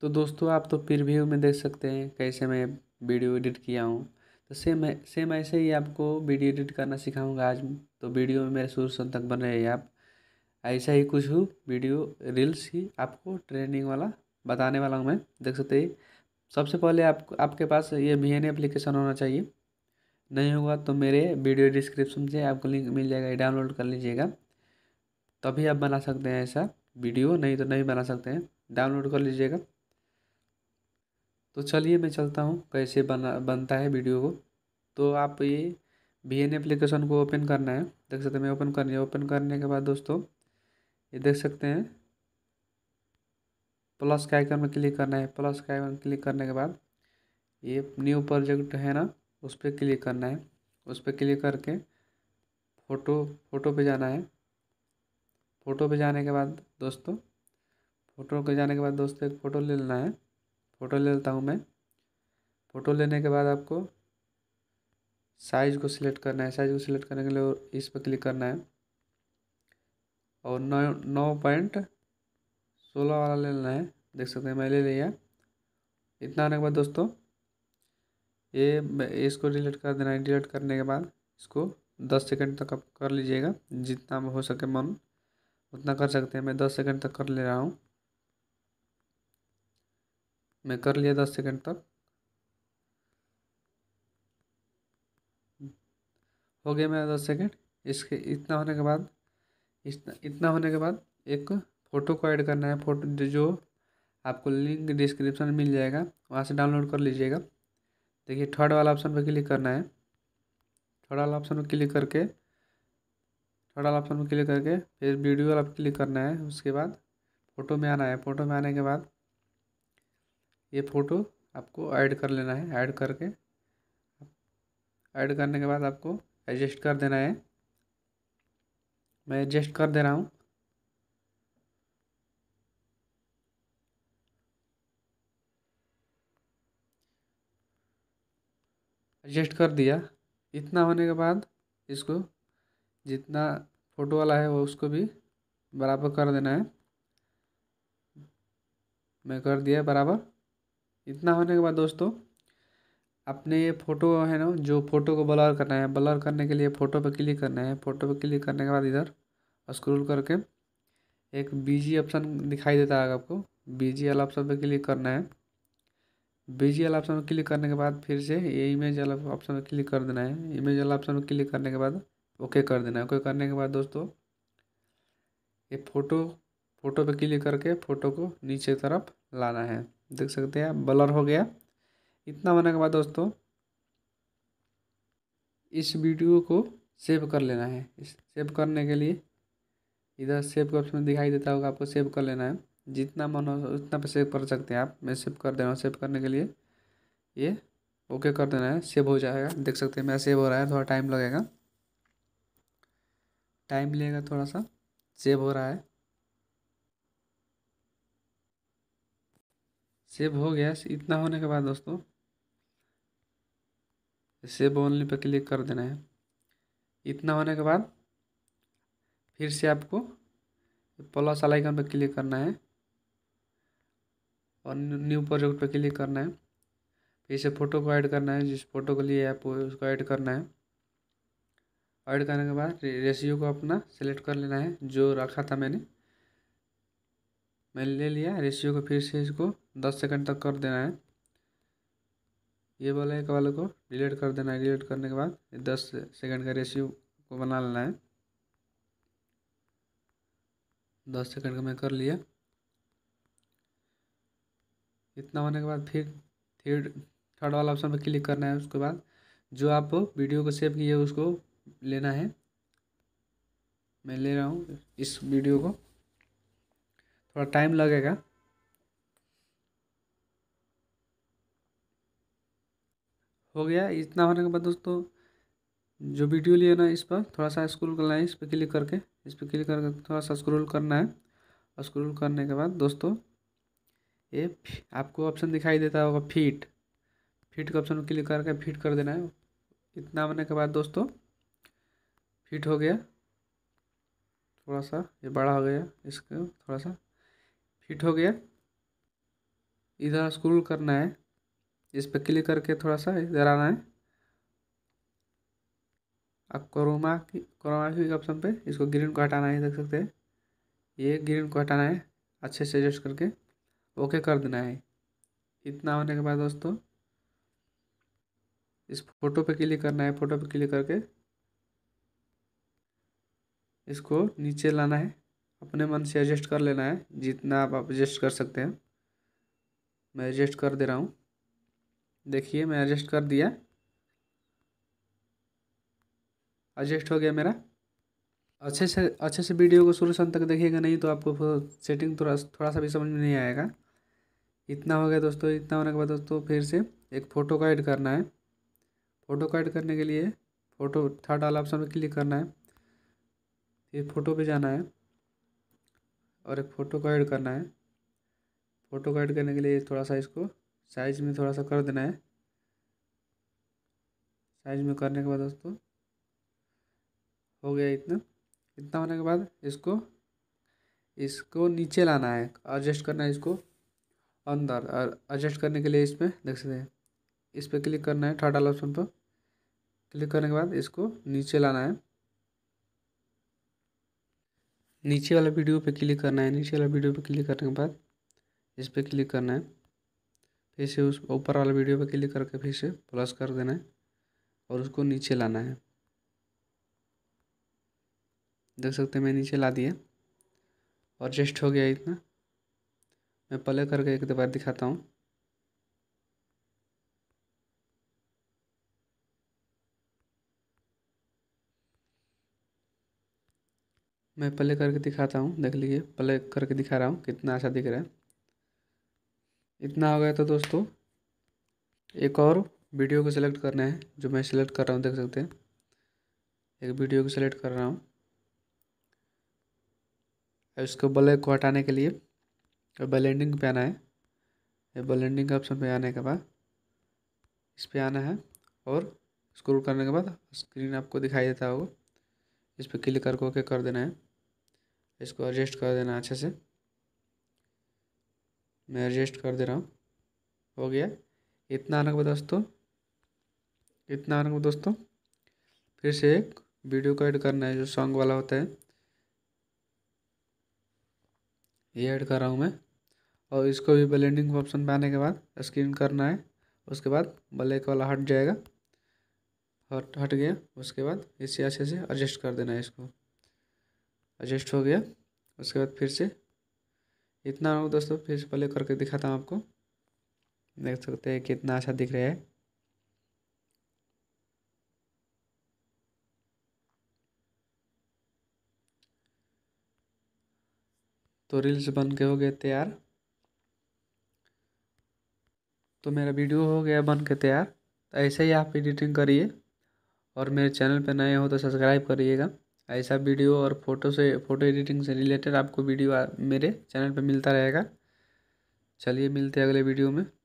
तो दोस्तों आप तो फिर भी में देख सकते हैं कैसे मैं वीडियो एडिट किया हूँ तो सेम सेम ऐसे ही आपको वीडियो एडिट करना सिखाऊंगा आज तो वीडियो में मेरे शुरू से तक बन रहे हैं आप ऐसा ही कुछ हो वीडियो रील्स ही आपको ट्रेनिंग वाला बताने वाला हूँ मैं देख सकते हैं सबसे पहले आप आपके पास ये वी एन एप्लीकेशन होना चाहिए नहीं होगा तो मेरे वीडियो डिस्क्रिप्शन से आपको लिंक मिल जाएगा डाउनलोड कर लीजिएगा तभी आप बना सकते हैं ऐसा वीडियो नहीं तो नहीं बना सकते हैं डाउनलोड कर लीजिएगा तो चलिए मैं चलता हूँ कैसे बना बनता है वीडियो को तो आप ये बी एन एप्लीकेशन को ओपन करना है देख सकते हैं मैं ओपन करनी है ओपन करने के बाद दोस्तों ये देख सकते हैं प्लस के आइकन में क्लिक करना है प्लस के आइकन क्लिक करने के बाद ये न्यू प्रोजेक्ट है ना उस पर क्लिक करना है उस पर क्लिक करके फ़ोटो फ़ोटो पे जाना है फ़ोटो पे जाने के बाद दोस्तों फ़ोटो पे जाने के बाद दोस्तों एक फ़ोटो ले लेना है फ़ोटो ले लेता हूँ मैं फ़ोटो लेने के बाद आपको साइज़ को सिलेक्ट करना है साइज़ को सिलेक्ट करने के लिए इस पर क्लिक करना है और नौ नौ पॉइंट सोलह वाला ले लेना है देख सकते हैं मैं ले लिया इतना आने के बाद दोस्तों ये इसको डिलीट कर देना है डिलीट करने के बाद इसको दस सेकंड तक आप कर लीजिएगा जितना हो सके मन उतना कर सकते हैं मैं दस सेकंड तक कर ले रहा हूँ मैं कर लिया दस सेकंड तक हो गया मेरा दस सेकंड इसके इतना होने के बाद इतना इतना होने के बाद एक फ़ोटो को ऐड करना है फोटो जो आपको लिंक डिस्क्रिप्शन में मिल जाएगा वहाँ से डाउनलोड कर लीजिएगा देखिए थर्ड वाला ऑप्शन पर क्लिक करना है थर्ड वाला ऑप्शन पर क्लिक करके थर्ड वाला ऑप्शन पर क्लिक करके फिर वीडियो वाला क्लिक करना है उसके बाद फ़ोटो में आना है फ़ोटो में आने के बाद ये फ़ोटो आपको ऐड कर लेना है ऐड करके ऐड करने के बाद आपको एडजस्ट कर देना है मैं एडजस्ट कर दे रहा हूँ एडजस्ट कर दिया इतना होने के बाद इसको जितना फ़ोटो वाला है वो उसको भी बराबर कर देना है मैं कर दिया बराबर इतना होने के बाद दोस्तों अपने ये फ़ोटो है ना जो फ़ोटो को ब्लर करना है ब्लर करने के लिए फ़ोटो पे क्लिक करना है फ़ोटो पे क्लिक करने के बाद इधर स्क्रोल करके एक बीजी ऑप्शन दिखाई देता है आपको बीजी वाला ऑप्शन पे क्लिक करना है बीजी वाला ऑप्शन पे क्लिक करने के बाद फिर से ये इमेज वाला ऑप्शन पर क्लिक कर देना है इमेज वाला ऑप्शन पर क्लिक करने के बाद ओके कर देना है ओके करने के बाद दोस्तों ये फ़ोटो फ़ोटो पर क्लिक करके फ़ोटो को नीचे तरफ लाना है देख सकते हैं ब्लर हो गया इतना होने के बाद दोस्तों इस वीडियो को सेव कर लेना है इस सेव करने के लिए इधर सेव का ऑप्शन दिखाई देता होगा आपको सेव कर लेना है जितना मन हो उतना पे सेव कर सकते हैं आप मैं सेव कर दे रहा हूँ सेव करने के लिए ये ओके कर देना है सेव हो जाएगा देख सकते हैं मेरा सेव हो रहा है थोड़ा टाइम लगेगा टाइम लेगा थोड़ा सा सेव हो रहा है सेव हो गया इतना होने के बाद दोस्तों सेव ओनली पे क्लिक कर देना है इतना होने के बाद फिर से आपको प्लस आलाइकन पर क्लिक करना है और न्यू प्रोजेक्ट पर क्लिक करना है फिर से फ़ोटो को ऐड करना है जिस फोटो के लिए आप उसको ऐड करना है ऐड करने के बाद रेशियो को अपना सेलेक्ट कर लेना है जो रखा था मैंने मैंने ले लिया रेशियो को फिर से इसको दस सेकंड तक कर देना है ये वाले एक वाले को डिलीट कर देना है डिलीट करने के बाद दस सेकंड का रेशियो को बना लेना है दस सेकंड का मैं कर लिया इतना होने के बाद फिर थर्ड थर्ड वाला ऑप्शन पर क्लिक करना है उसके बाद जो आप वीडियो को सेव किए उसको लेना है मैं ले रहा हूँ इस वीडियो को थोड़ा टाइम लगेगा हो गया इतना होने के बाद दोस्तों जो वीडियो लिए ना इस पर थोड़ा सा स्क्रोल करना है इस पर क्लिक करके इस पर क्लिक करके थोड़ा सा स्क्रोल करना है स्क्रोल करने के बाद दोस्तों ये आपको ऑप्शन दिखाई देता होगा फिट फिट का ऑप्शन क्लिक करके फिट कर देना है इतना होने के बाद दोस्तों फिट हो गया थोड़ा सा ये बड़ा हो गया इसको थोड़ा सा फिट हो गया इधर स्क्रोल करना है इस पर क्लिक करके थोड़ा सा इधर आना है अब क्रोमा की क्रोमा की ऑप्शन पे इसको ग्रीन को हटाना है देख सकते हैं ये ग्रीन को हटाना है अच्छे से एडजस्ट करके ओके कर देना है इतना होने के बाद दोस्तों इस फोटो पे क्लिक करना है फोटो पे क्लिक करके इसको नीचे लाना है अपने मन से एडजस्ट कर लेना है जितना आप एडजस्ट कर सकते हैं मैं एडजस्ट कर दे रहा हूँ देखिए मैं एडजस्ट कर दिया एडजस्ट हो गया मेरा अच्छे से अच्छे से वीडियो को शुरू से तक देखिएगा नहीं तो आपको सेटिंग थोड़ा थोड़ा सा भी समझ में नहीं आएगा इतना हो गया दोस्तों इतना होने के बाद दोस्तों फिर से एक फ़ोटो का ऐड करना है फ़ोटो का ऐड करने के लिए फ़ोटो थर्ड वाला ऑप्शन में क्लिक करना है फिर फ़ोटो पर जाना है और एक फ़ोटो का ऐड करना है फ़ोटो का ऐड करने के लिए थोड़ा सा इसको साइज में थोड़ा सा कर देना है साइज में करने के बाद दोस्तों हो गया इतना इतना होने के बाद इसको इसको नीचे लाना है एडजस्ट करना है इसको अंदर और एडजस्ट करने के लिए इसमें देख सकते हैं इस पर क्लिक करना है थर्ड वाला ऑप्शन पर क्लिक करने के बाद इसको नीचे लाना है नीचे वाला वीडियो पे क्लिक करना है नीचे वाला वीडियो पे क्लिक करने के बाद इस पर क्लिक करना है फिर से उस ऊपर वाले वीडियो पर क्लिक करके फिर से प्लस कर देना है और उसको नीचे लाना है देख सकते हैं मैं नीचे ला दिया और जस्ट हो गया इतना मैं प्ले करके एक बार दिखाता हूँ मैं प्ले करके दिखाता हूँ देख लीजिए प्ले करके दिखा रहा हूँ कितना अच्छा दिख रहा है इतना हो गया तो दोस्तों एक और वीडियो को सिलेक्ट करना है जो मैं सिलेक्ट कर रहा हूँ देख सकते हैं एक वीडियो को सिलेक्ट कर रहा हूँ इसको ब्लैक को हटाने के लिए ब्लेंडिंग पे आना है ब्लेंडिंग ऑप्शन पे आने के बाद इस पर आना है और स्क्रोल करने के बाद स्क्रीन आपको दिखाई देता होगा इस पर क्लिक करके ओके कर देना है इसको एडजस्ट कर देना अच्छे से मैं एडजस्ट कर दे रहा हूँ हो गया इतना आने के बाद दोस्तों इतना आने के बाद दोस्तों फिर से एक वीडियो को ऐड करना है जो सॉन्ग वाला होता है ये ऐड कर रहा हूँ मैं और इसको भी ब्लेंडिंग ऑप्शन पे आने के बाद स्क्रीन करना है उसके बाद ब्लैक वाला हट जाएगा हट हट गया उसके बाद इसे अच्छे से एडजस्ट कर देना है इसको एडजस्ट हो गया उसके बाद फिर से इतना हो दोस्तों फिर से पहले करके दिखाता हूँ आपको देख सकते हैं कितना अच्छा दिख रहा है तो रील्स बन के हो गए तैयार तो मेरा वीडियो हो गया बन के तैयार तो ऐसे ही आप एडिटिंग करिए और मेरे चैनल पर नए हो तो सब्सक्राइब करिएगा ऐसा वीडियो और फोटो से फोटो एडिटिंग से रिलेटेड आपको वीडियो मेरे चैनल पे मिलता रहेगा चलिए मिलते हैं अगले वीडियो में